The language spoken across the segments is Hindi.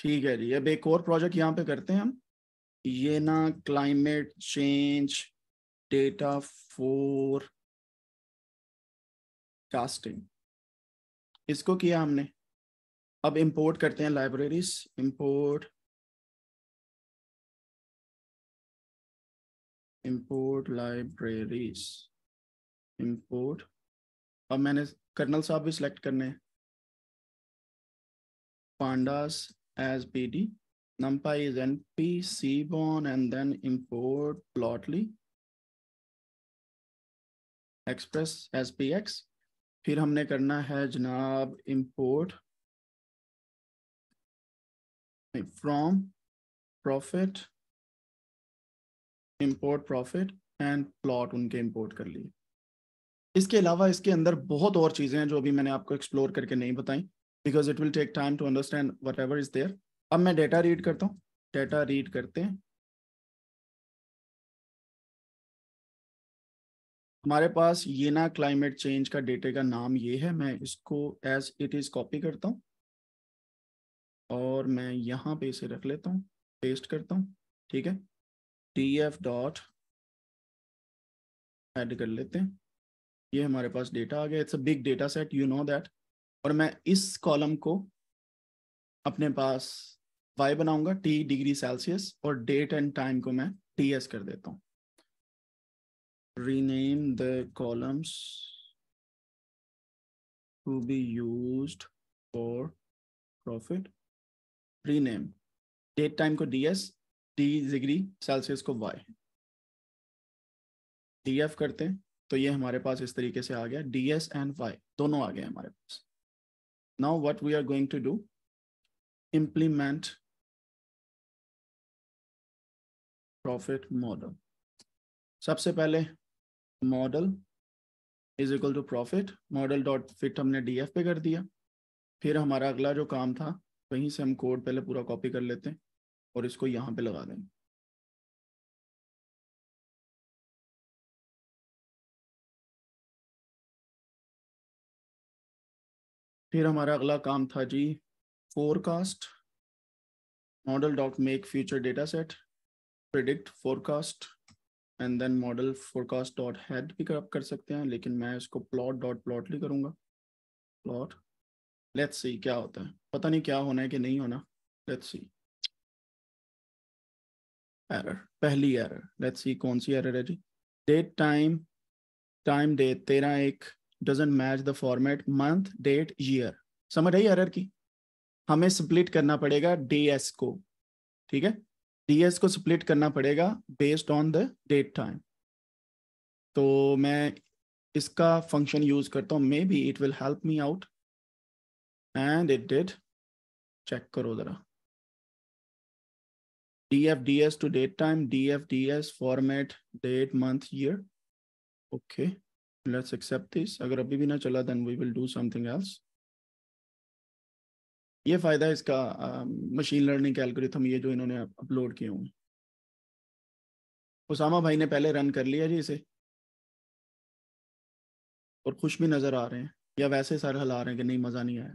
ठीक है जी अब एक और प्रोजेक्ट यहाँ पे करते हैं हम ये ना climate change data forecasting इसको किया हमने अब इंपोर्ट करते हैं libraries import import libraries import अब मैंने कर्नल साहब भी सिलेक्ट करने हैं pandas as BD. NumPy is NP, Seaborn, and then import plotly. Express as PX. फिर हमने करना है जनाब import from Prophet import Prophet and plot उनके इम्पोर्ट कर लिए इसके अलावा इसके अंदर बहुत और चीजें हैं जो अभी मैंने आपको एक्सप्लोर करके नहीं बताई because it will take time to understand whatever is there अब मैं डेटा रीड करता हूँ डेटा रीड करते हैं हमारे पास ये ना क्लाइमेट चेंज का डेटे का नाम ये है मैं इसको एज इट इज़ कॉपी करता हूँ और मैं यहाँ पे इसे रख लेता हूँ पेस्ट करता हूँ ठीक है डी एफ डॉट एड कर लेते हैं ये हमारे पास डेटा आ गया it's a big data set you know that और मैं इस कॉलम को अपने पास वाई बनाऊंगा टी डिग्री सेल्सियस और डेट एंड टाइम को मैं टी एस कर देता हूं rename the columns to be use for Prophet rename date time को एस टी डिग्री सेल्सियस को डी एफ करते हैं तो ये हमारे पास इस तरीके से आ गया एस एंड वाई दोनों आ गए हमारे पास Now what we are going to do, implement profit model. सबसे पहले model is equal to Prophet model dot fit हमने डी पे कर दिया फिर हमारा अगला जो काम था वहीं से हम कोड पहले पूरा कॉपी कर लेते हैं और इसको यहाँ पे लगा देंगे फिर हमारा अगला काम था जी forecast model dot make future data set predict forecast and then model forecast dot head भी आप कर सकते हैं लेकिन मैं इसको प्लॉट डॉट प्लॉटली करूँगा प्लॉट लेट्स सी क्या होता है पता नहीं क्या होना है कि नहीं होना लेट्स सी एरर पहली एरर लेट्स सी कौन सी एरर है जी डेट टाइम टाइम डेट तेरह एक doesn't match the format month, date, year. समझ आई एरर की हमें स्प्लिट करना पड़ेगा डीएस को ठीक है डीएस को स्प्लिट करना पड़ेगा based on the date time तो मैं इसका फंक्शन यूज करता हूँ maybe it will help me out and it did check करो जरा D D F S df ds to date time df ds format date month year okay let's accept this agar abhi bhi na chala then we will do something else ये फायदा इसका मशीन लर्निंग एल्गोरिथम ये जो इन्होंने अपलोड किए होंगे उसामा भाई ने पहले रन कर लिया जी इसे और खुश भी नजर आ रहे हैं या वैसे सर हिला रहे हैं कि नहीं मजा नहीं आया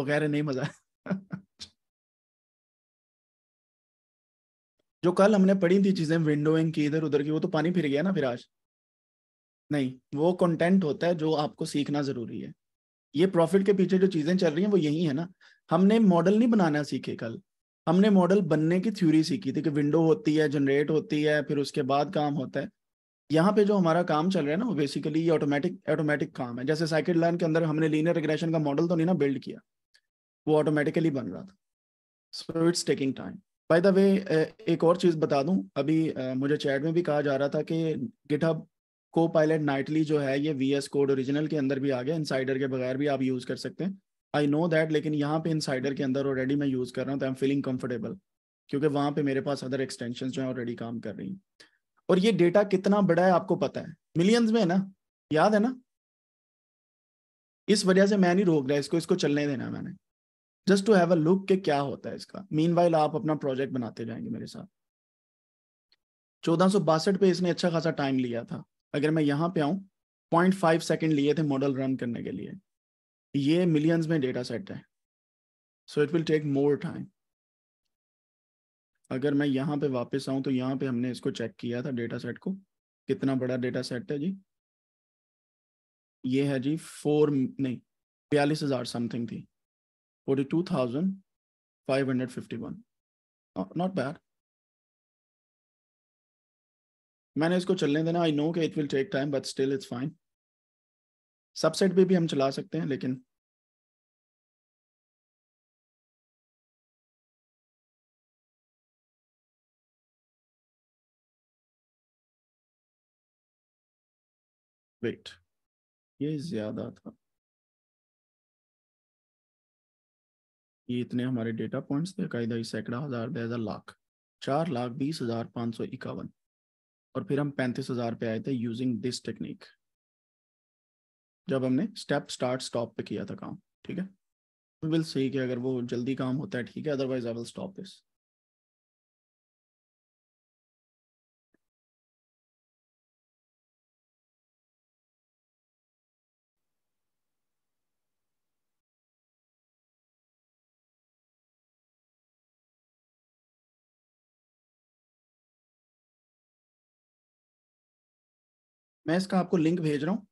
वगैरह नहीं मजा जो कल हमने पढ़ी थी चीजें विंडोइंग की इधर उधर की वो तो पानी फिर गया ना फिर आज नहीं वो कंटेंट होता है जो आपको सीखना जरूरी है ये प्रॉफिट के पीछे जो चीजें चल रही हैं वो यही है ना हमने मॉडल नहीं बनाना सीखे कल हमने मॉडल बनने की थ्योरी सीखी थी कि विंडो होती है जनरेट होती है फिर उसके बाद काम होता है यहाँ पे जो हमारा काम चल रहा है ना वो बेसिकली ये ऑटोमेटिक ऑटोमेटिक काम है जैसे साइकिल लाइन के अंदर हमने लीनियर रिग्रेशन का मॉडल तो नहीं ना बिल्ड किया वो ऑटोमेटिकली बन रहा था so it's taking time by the way एक और चीज़ बता दूं अभी मुझे चैट में भी कहा जा रहा था कि गिटहब को पायलट नाइटली जो है ये वी एस कोड ओरिजिनल के अंदर भी आ गया इनसाइडर के बगैर भी आप यूज़ कर सकते हैं आई नो दैट लेकिन यहाँ पे इनसाइडर के अंदर ऑलरेडी मैं यूज़ कर रहा हूँ तो आई एम फीलिंग कंफर्टेबल क्योंकि वहां पे मेरे पास अदर एक्सटेंशन जो है ऑलरेडी काम कर रही है और ये डेटा कितना बड़ा है आपको पता है मिलियंस में है ना याद है ना इस वजह से मैं नहीं रोक रहा इसको इसको चलने देना मैंने just to have a look के क्या होता है इसका मीन आप अपना प्रोजेक्ट बनाते जाएंगे मेरे साथ चौदह पे इसने अच्छा खासा टाइम लिया था अगर मैं यहाँ पे आऊँ पॉइंट फाइव सेकेंड लिए थे मॉडल रन करने के लिए ये मिलियंस में डेटा सेट है so it will take more time अगर मैं यहाँ पे वापस आऊँ तो यहाँ पे हमने इसको चेक किया था डेटा सेट को कितना बड़ा डेटा सेट है जी ये है जी फोर नहीं बयालीस हज़ार समथिंग थी 42,551 नॉट bad. मैंने इसको चलने देना आई नो कि it will take time but still it's fine subset भी भी हम चला सकते हैं लेकिन वेट ये ज्यादा था ये इतने हमारे डेटा पॉइंट्स थे कायदा ही सैकड़ा हज़ार हज़ार लाख चार लाख बीस हज़ार पाँच सौ इक्यावन और फिर हम पैंतीस हज़ार पे आए थे यूजिंग दिस टेक्निक जब हमने स्टेप स्टार्ट स्टॉप पे किया था काम ठीक है विल सही कि अगर वो जल्दी काम होता है ठीक है otherwise I will stop this मैं इसका आपको लिंक भेज रहा हूँ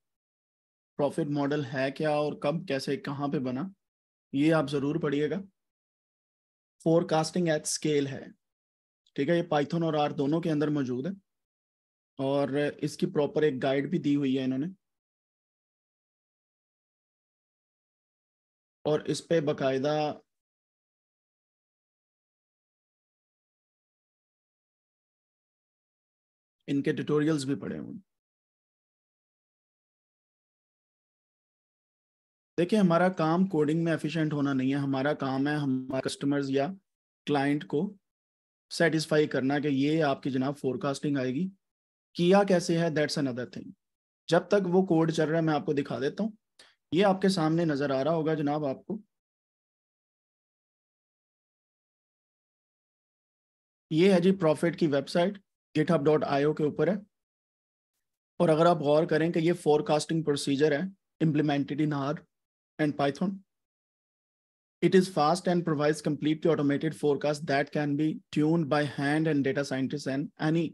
प्रॉफिट मॉडल है क्या और कब कैसे कहाँ पे बना ये आप ज़रूर पढ़िएगा फोरकास्टिंग एट स्केल है ठीक है ये पाइथन और आर दोनों के अंदर मौजूद है और इसकी प्रॉपर एक गाइड भी दी हुई है इन्होंने और इस पे बकायदा इनके ट्यूटोरियल्स भी पड़े हुए हैं देखिए हमारा काम कोडिंग में एफिशिएंट होना नहीं है हमारा काम है हमारे कस्टमर्स या क्लाइंट को सेटिस्फाई करना कि ये आपकी जनाब फोरकास्टिंग आएगी किया कैसे है दैट्स अनदर थिंग जब तक वो कोड चल रहा है मैं आपको दिखा देता हूँ ये आपके सामने नज़र आ रहा होगा जनाब आपको ये है जी प्रॉफिट की वेबसाइट गिटहब डॉट आईओ के ऊपर है और अगर आप गौर करें कि ये फोरकास्टिंग प्रोसीजर है implemented in R and Python. It is fast and provides completely automated forecast that can be tuned by hand and data scientists and any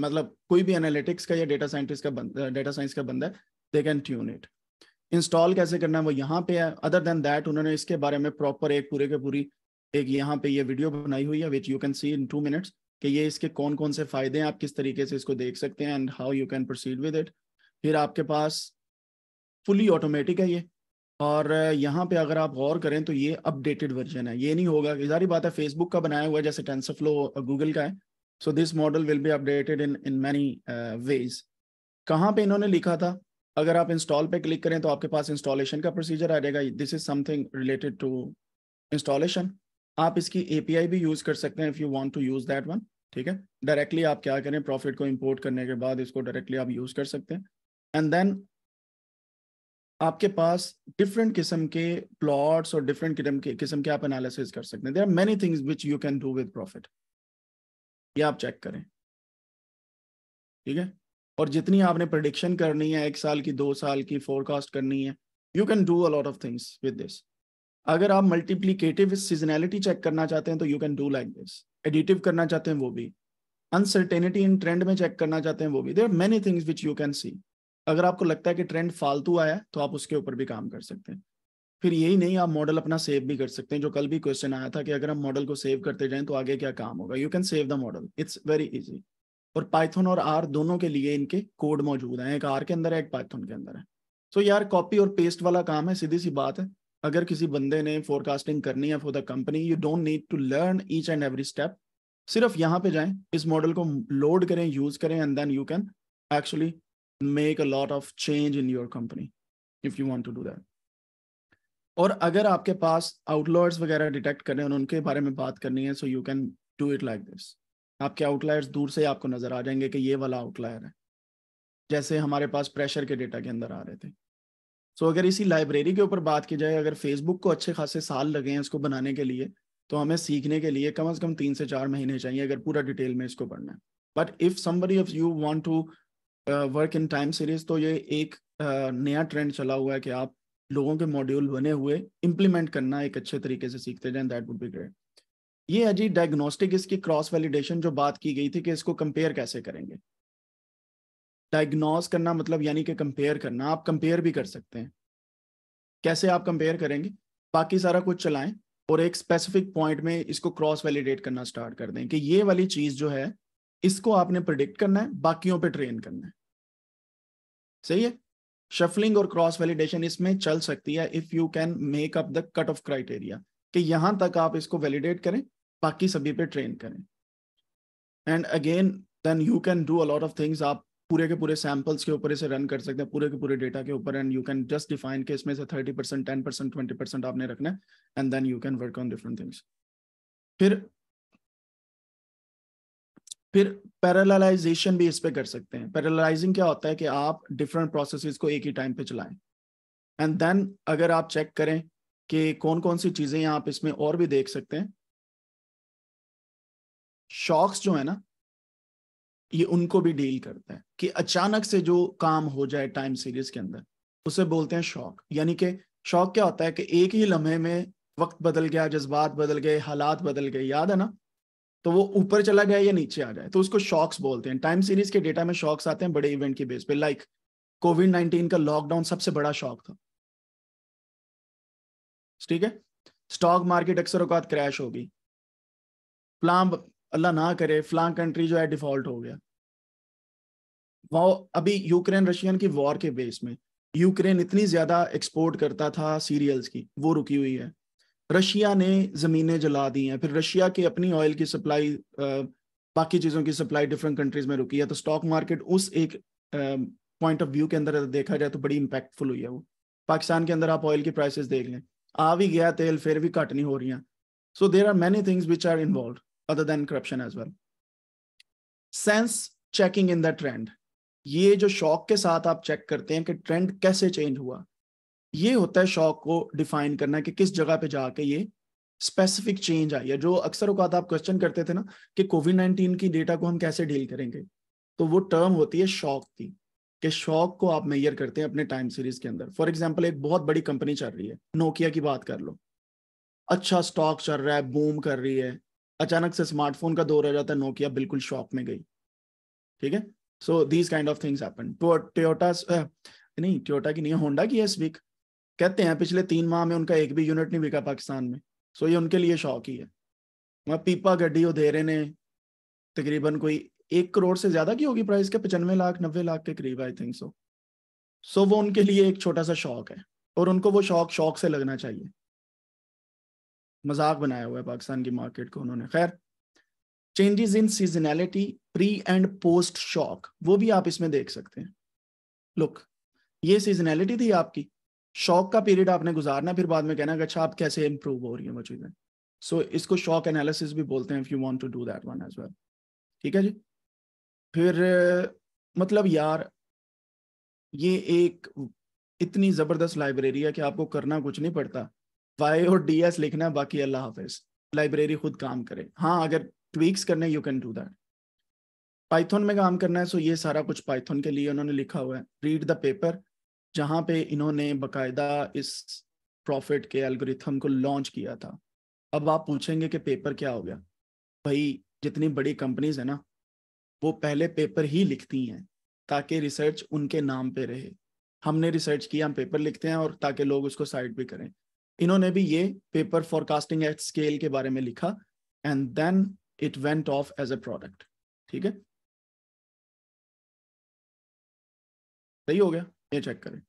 मतलब कोई भी एनालिटिक्स का या डेटा साइंटिस्ट का डेटा साइंस का बंदा they can tune it install कैसे करना है वो यहाँ पे है अदर देन दैट उन्होंने इसके बारे में प्रॉपर एक पूरे के पूरी एक यहाँ पे ये वीडियो बनाई हुई है which you can see in two minutes कि ये इसके कौन कौन से फायदे हैं आप किस तरीके से इसको देख सकते हैं and how you can proceed with it फिर आपके पास फुली ऑटोमेटिक है ये और यहाँ पे अगर आप गौर करें तो ये अपडेटेड वर्जन है ये नहीं होगा सारी बात है फेसबुक का बनाया हुआ है जैसे फ्लो गूगल का है so this model will be updated in in many ways कहाँ पे इन्होंने लिखा था अगर आप इंस्टॉल पे क्लिक करें तो आपके पास इंस्टॉलेशन का प्रोसीजर आ जाएगा this is something related to installation आप इसकी ए भी यूज कर सकते हैं if you want to use that one ठीक है डायरेक्टली आप क्या करें प्रॉफिट को इम्पोर्ट करने के बाद इसको डायरेक्टली आप यूज कर सकते हैं एंड देन आपके पास डिफरेंट किस्म के प्लॉट्स और डिफरेंट किस्म के किस्म के आप एनालिसिस कर सकते हैं there are many things which you can do with Prophet ये आप चेक करें ठीक है और जितनी आपने प्रडिक्शन करनी है एक साल की दो साल की फोरकास्ट करनी है you can do a lot of things with this अगर आप मल्टीप्लीकेटिव सीजनैलिटी चेक करना चाहते हैं तो you can do like this additive करना चाहते हैं वो भी अनसर्टेनिटी इन ट्रेंड में चेक करना चाहते हैं वो भी there are many things which you can see अगर आपको लगता है कि ट्रेंड फालतू आया तो आप उसके ऊपर भी काम कर सकते हैं फिर यही नहीं आप मॉडल अपना सेव भी कर सकते हैं जो कल भी क्वेश्चन आया था कि अगर हम मॉडल को सेव करते जाएं तो आगे क्या काम होगा you can save the model it's very easy और पाइथन और आर दोनों के लिए इनके कोड मौजूद हैं एक आर के अंदर है एक पाइथन के अंदर है सो so यार कॉपी और पेस्ट वाला काम है सीधी सी बात है अगर किसी बंदे ने फोरकास्टिंग करनी है for the company you don't need to learn each and every step सिर्फ यहाँ पे जाएं इस मॉडल को लोड करें यूज करें and then you can actually make a lot of change in your company if you want to do that और अगर आपके पास आउटलॉयर्स वगैरह डिटेक्ट करने और उनके बारे में बात करनी है so you can do it like this आपके आउटलायर्स दूर से आपको नजर आ जाएंगे कि ये वाला आउटलायर है जैसे हमारे पास प्रेशर के डेटा के अंदर आ रहे थे सो so, अगर इसी लाइब्रेरी के ऊपर बात की जाए अगर फेसबुक को अच्छे खासे साल लगे हैं इसको बनाने के लिए तो हमें सीखने के लिए कम अज कम तीन से चार महीने चाहिए अगर पूरा डिटेल में इसको पढ़ना है but if somebody of you want to work in time series तो ये एक uh, नया ट्रेंड चला हुआ है कि आप लोगों के मॉड्यूल बने हुए इम्प्लीमेंट करना एक अच्छे तरीके से सीखते जाए दैट वुड बी ग्रेट ये है जी डायग्नोस्टिक इसकी क्रॉस वैलिडेशन जो बात की गई थी कि इसको कंपेयर कैसे करेंगे डायग्नोस करना मतलब यानी कि कंपेयर करना आप कंपेयर भी कर सकते हैं कैसे आप कंपेयर करेंगे बाकी सारा कुछ चलाएं और एक स्पेसिफिक पॉइंट में इसको क्रॉस वैलिडेट करना स्टार्ट कर दें कि ये वाली चीज़ जो है इसको आपने प्रिडिक्ट करना है बाकियों पे ट्रेन करना है सही है शफलिंग और क्रॉस वैलिडेशन इसमें चल सकती है if you can make up the cut off criteria कि यहां तक आप इसको वैलिडेट करें बाकी सभी पे ट्रेन करें and again then you can do a lot of things आप पूरे के पूरे सैंपल्स के ऊपर इसे रन कर सकते हैं पूरे के पूरे डेटा के ऊपर and you can just define के इसमें से thirty percent ten percent twenty percent आपने रखना है and then you can work on different things फिर फिर पैरालाइजेशन भी इस पे कर सकते हैं पैरालाइजिंग क्या होता है कि आप डिफरेंट प्रोसेसेस को एक ही टाइम पे चलाएं एंड देन अगर आप चेक करें कि कौन कौन सी चीजें आप इसमें और भी देख सकते हैं शॉक्स जो है ना ये उनको भी डील करता है कि अचानक से जो काम हो जाए टाइम सीरीज के अंदर उसे बोलते हैं शौक यानी कि शौक क्या होता है कि एक ही लम्हे में वक्त बदल गया जज्बात बदल गए हालात बदल गए याद है ना तो वो ऊपर चला गया या नीचे आ जाए तो उसको शॉक्स बोलते हैं टाइम सीरीज के डेटा में शॉक्स आते हैं बड़े इवेंट के बेस पे लाइक कोविड नाइनटीन का लॉकडाउन सबसे बड़ा शॉक था ठीक है स्टॉक मार्केट अक्सर अवकात क्रैश होगी फ्लाम अल्लाह ना करे फ्लाम कंट्री जो है डिफॉल्ट हो गया वो अभी यूक्रेन रशियन की वॉर के बेस में यूक्रेन इतनी ज्यादा एक्सपोर्ट करता था सीरियल्स की वो रुकी हुई है रशिया ने ज़मीनें जला दी हैं फिर रशिया की अपनी ऑयल की सप्लाई बाकी चीज़ों की सप्लाई डिफरेंट कंट्रीज में रुकी है तो स्टॉक मार्केट उस एक पॉइंट ऑफ व्यू के अंदर देखा जाए तो बड़ी इंपैक्टफुल हुई है वो पाकिस्तान के अंदर आप ऑयल की प्राइसेस देख लें आ भी गया तेल फिर भी घट नहीं हो रही हैं so there are many things which are involve other than corruption as well sense checking in the trend ये जो शॉक के साथ आप चेक करते हैं कि ट्रेंड कैसे चेंज हुआ ये होता है शौक को डिफाइन करना कि किस जगह पे जाके ये स्पेसिफिक चेंज आई है जो अक्सर औकात आप क्वेश्चन करते थे ना कि कोविड नाइन्टीन की डेटा को हम कैसे डील करेंगे तो वो टर्म होती है शौक की कि शौक को आप मैयर करते हैं अपने टाइम सीरीज के अंदर फॉर एग्जाम्पल एक बहुत बड़ी कंपनी चल रही है नोकिया की बात कर लो अच्छा स्टॉक चल रहा है बूम कर रही है अचानक से स्मार्टफोन का दौर आ जाता है नोकिया बिल्कुल शॉक में गई ठीक है so these kind of things happen टोटा नहीं टोटा की नहीं होंडा की है इस वीक कहते हैं पिछले तीन माह में उनका एक भी यूनिट नहीं बिका पाकिस्तान में सो ये उनके लिए शौक ही है वहाँ पीपा गड्डी उधेरे ने तकरीबन कोई एक करोड़ से ज्यादा की होगी प्राइस के पचानवे लाख नब्बे लाख के करीब आई थिंक सो सो वो उनके लिए एक छोटा सा शौक है और उनको वो शौक शौक से लगना चाहिए मजाक बनाया हुआ है पाकिस्तान की मार्केट को उन्होंने खैर changes in seasonality pre and post shock वो भी आप इसमें देख सकते हैं लुक ये सीजनैलिटी थी आपकी शौक का पीरियड आपने गुजारना फिर बाद में कहना कि अच्छा आप कैसे इंप्रूव हो रही है वो चीज़ें सो so, इसको शौक एनालिसिस भी बोलते हैं if you want to do that one as well ठीक है जी फिर मतलब यार ये एक इतनी ज़बरदस्त लाइब्रेरी है कि आपको करना कुछ नहीं पड़ता वाई और डी एस लिखना है बाकी अल्लाह हाफिज लाइब्रेरी खुद काम करे हाँ अगर ट्वीक्स करने you can do that Python में काम करना है सो ये सारा कुछ पाइथन के लिए उन्होंने लिखा हुआ है रीड द पेपर जहाँ पे इन्होंने बकायदा इस प्रॉफिट के एल्गोरिथम को लॉन्च किया था अब आप पूछेंगे कि पेपर क्या हो गया भाई जितनी बड़ी कंपनीज है ना वो पहले पेपर ही लिखती हैं ताकि रिसर्च उनके नाम पे रहे हमने रिसर्च किया हम पेपर लिखते हैं और ताकि लोग उसको साइड भी करें इन्होंने भी ये पेपर फॉरकास्टिंग एट स्केल के बारे में लिखा and then it went off as a product ठीक है सही हो गया ये चेक करें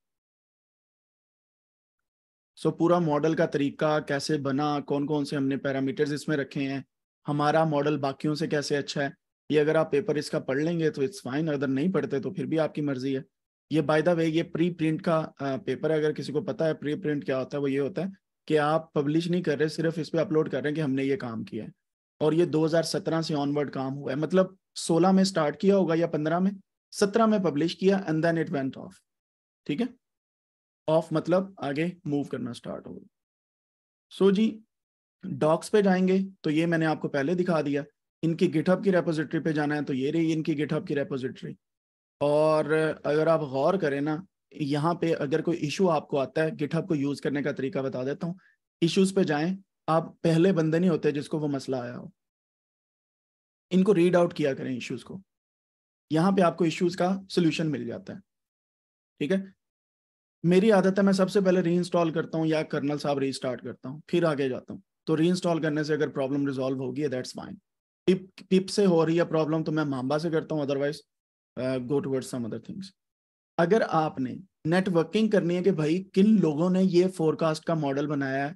सो so, पूरा मॉडल का तरीका कैसे बना कौन कौन से हमने पैरामीटर्स इसमें रखे हैं हमारा मॉडल बाकियों से कैसे अच्छा है ये अगर आप पेपर इसका पढ़ लेंगे तो इट्स फाइन अगर नहीं पढ़ते तो फिर भी आपकी मर्जी है ये बाय द वे ये प्री प्रिंट का पेपर है अगर किसी को पता है प्री प्रिंट क्या होता है वो ये होता है कि आप पब्लिश नहीं कर रहे सिर्फ इस पर अपलोड कर रहे हैं कि हमने ये काम किया है और ये 2017 से ऑनवर्ड काम हुआ है मतलब 16 में स्टार्ट किया होगा या 15 में 17 में पब्लिश किया and then it went off ठीक है ऑफ मतलब आगे मूव करना स्टार्ट होगा सो जी डॉक्स पे जाएंगे तो ये मैंने आपको पहले दिखा दिया इनकी गिटहब की रेपोजिटरी पे जाना है तो ये रही इनकी गिटहब की रेपोजिटरी और अगर आप गौर करें ना यहाँ पे अगर कोई इशू आपको आता है गिटहब को यूज करने का तरीका बता देता हूँ इशूज पे जाएं आप पहले बंदे नहीं होते जिसको वो मसला आया हो इनको रीड आउट किया करें इशूज को यहाँ पे आपको इशूज का सोल्यूशन मिल जाता है ठीक है मेरी आदत है मैं सबसे पहले री इंस्टॉल करता हूँ या कर्नल साहब री करता हूँ फिर आगे जाता हूँ तो री इंस्टॉल करने से अगर प्रॉब्लम रिजोल्व होगी दैट्स फाइन टिप टिप से हो रही है प्रॉब्लम तो मैं मामबा से करता हूँ otherwise go toward some other things अगर आपने नेटवर्किंग करनी है कि भाई किन लोगों ने ये फोरकास्ट का मॉडल बनाया है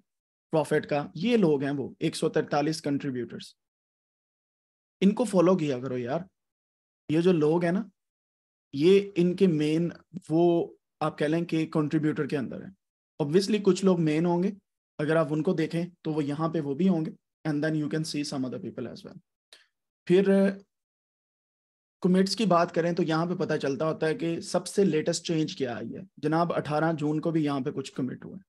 प्रॉफिट का ये लोग हैं वो एक सौ तैतालीस कंट्रीब्यूटर्स इनको फॉलो किया करो यार ये जो लोग हैं ना ये इनके मेन वो आप कह लें कि कंट्रीब्यूटर के अंदर है ऑब्वियसली कुछ लोग मेन होंगे अगर आप उनको देखें तो वो यहाँ पे वो भी होंगे and then you can see some other people as well फिर कमिट्स की बात करें तो यहाँ पे पता चलता होता है कि सबसे लेटेस्ट चेंज क्या आई है जनाब 18 जून को भी यहाँ पे कुछ कमिट हुए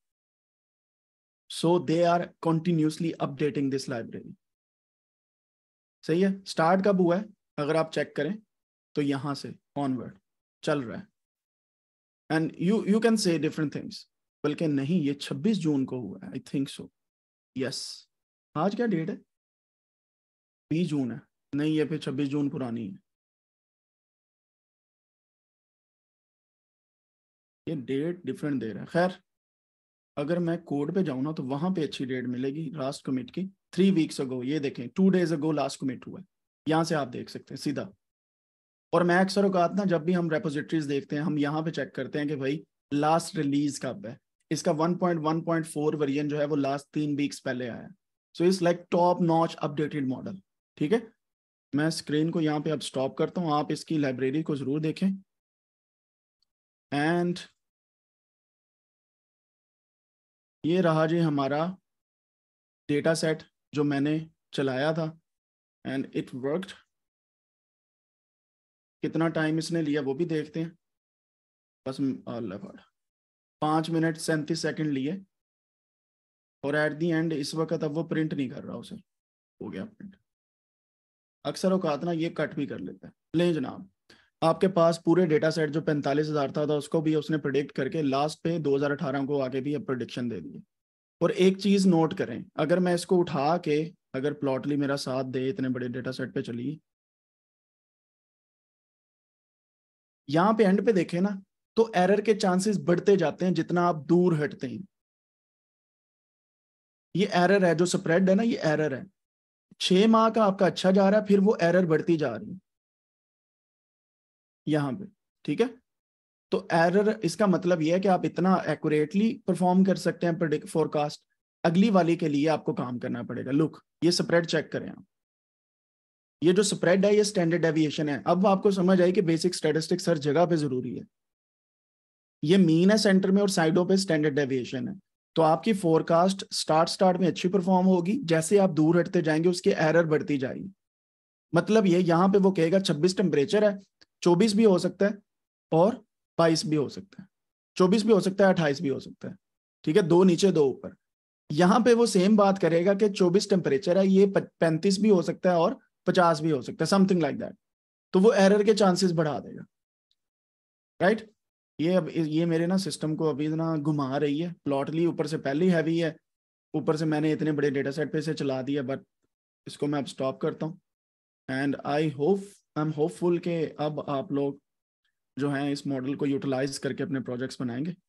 so they are continuously updating this library सही है स्टार्ट कब हुआ है अगर आप चेक करें तो यहाँ से ऑनवर्ड चल रहा है and you you can say different things बल्कि नहीं ये 26 जून को हुआ है आई थिंक सो यस आज क्या डेट है बीस जून है नहीं ये फिर 26 जून पुरानी है ये डेट डिफरेंट दे रहा है खैर अगर मैं कोर्ट पे जाऊँ ना तो वहां पे अच्छी डेट मिलेगी लास्ट कमिट की थ्री वीक्स अगो ये देखें two days ago last commit हुआ है यहाँ से आप देख सकते हैं सीधा और मैं अक्सर अवकात ना जब भी हम रेपोजिटरीज देखते हैं हम यहाँ पे चेक करते हैं कि भाई लास्ट रिलीज कब है इसका 1.1.4 वर्जन जो है वो लास्ट तीन वीक्स पहले आया so it's like top notch updated model ठीक है मैं स्क्रीन को यहाँ पे अब स्टॉप करता हूँ आप इसकी लाइब्रेरी को जरूर देखें एंड ये रहा जी हमारा डेटा सेट जो मैंने चलाया था एंड इट वर्कड कितना टाइम इसने लिया वो भी देखते हैं बस अल्लाह पाँच मिनट सैंतीस सेकंड लिए और एट दी एंड इस वक्त अब वो प्रिंट नहीं कर रहा उसे हो गया प्रिंट अक्सर औकात ना ये कट भी कर लेता है लें जनाब आपके पास पूरे डेटा सेट जो पैंतालीस हज़ार था, था उसको भी उसने प्रडिक्ट करके लास्ट पे 2018 को आगे भी अब प्रोडिक्शन दे दिए और एक चीज़ नोट करें अगर मैं इसको उठा के अगर प्लॉटली मेरा साथ दे इतने बड़े डेटा सेट पर चली यहाँ पे एंड पे देखें ना तो एरर के चांसेस बढ़ते जाते हैं जितना आप दूर हटते हैं ये एरर है जो स्प्रेड है ना ये एरर है छह माह का आपका अच्छा जा रहा है फिर वो एरर बढ़ती जा रही है यहां पे ठीक है तो एरर इसका मतलब ये है कि आप इतना एक्यूरेटली परफॉर्म कर सकते हैं फोरकास्ट अगली वाली के लिए आपको काम करना पड़ेगा लुक ये स्प्रेड चेक करें आप ये जो स्प्रेड है ये स्टैंडर्ड डेविएशन है अब आपको समझ आई कि बेसिक स्टेटिस्टिक्स हर जगह पे जरूरी है ये मीन है सेंटर में और साइडों पे स्टैंडर्ड डेविएशन है तो आपकी फोरकास्ट स्टार्ट स्टार्ट में अच्छी परफॉर्म होगी जैसे आप दूर हटते जाएंगे उसकी एरर बढ़ती जाएगी मतलब ये यहाँ पे वो कहेगा 26 टेम्परेचर है 24 भी हो सकता है और 22 भी हो सकता है 24 भी हो सकता है अट्ठाईस भी हो सकता है ठीक है दो नीचे दो ऊपर यहाँ पे वो सेम बात करेगा कि 24 टेम्परेचर है ये 35 भी हो सकता है और पचास भी हो सकता है समथिंग लाइक दैट तो वो एरर के चांसेस बढ़ा देगा राइट right? ये अब ये मेरे ना सिस्टम को अभी ना घुमा रही है प्लॉटली ऊपर से पहले ही हैवी है ऊपर से मैंने इतने बड़े डेटा सेट पे से चला दिया बट इसको मैं अब स्टॉप करता हूँ and I hope I am hopeful के अब आप लोग जो हैं इस मॉडल को यूटिलाइज करके अपने प्रोजेक्ट्स बनाएंगे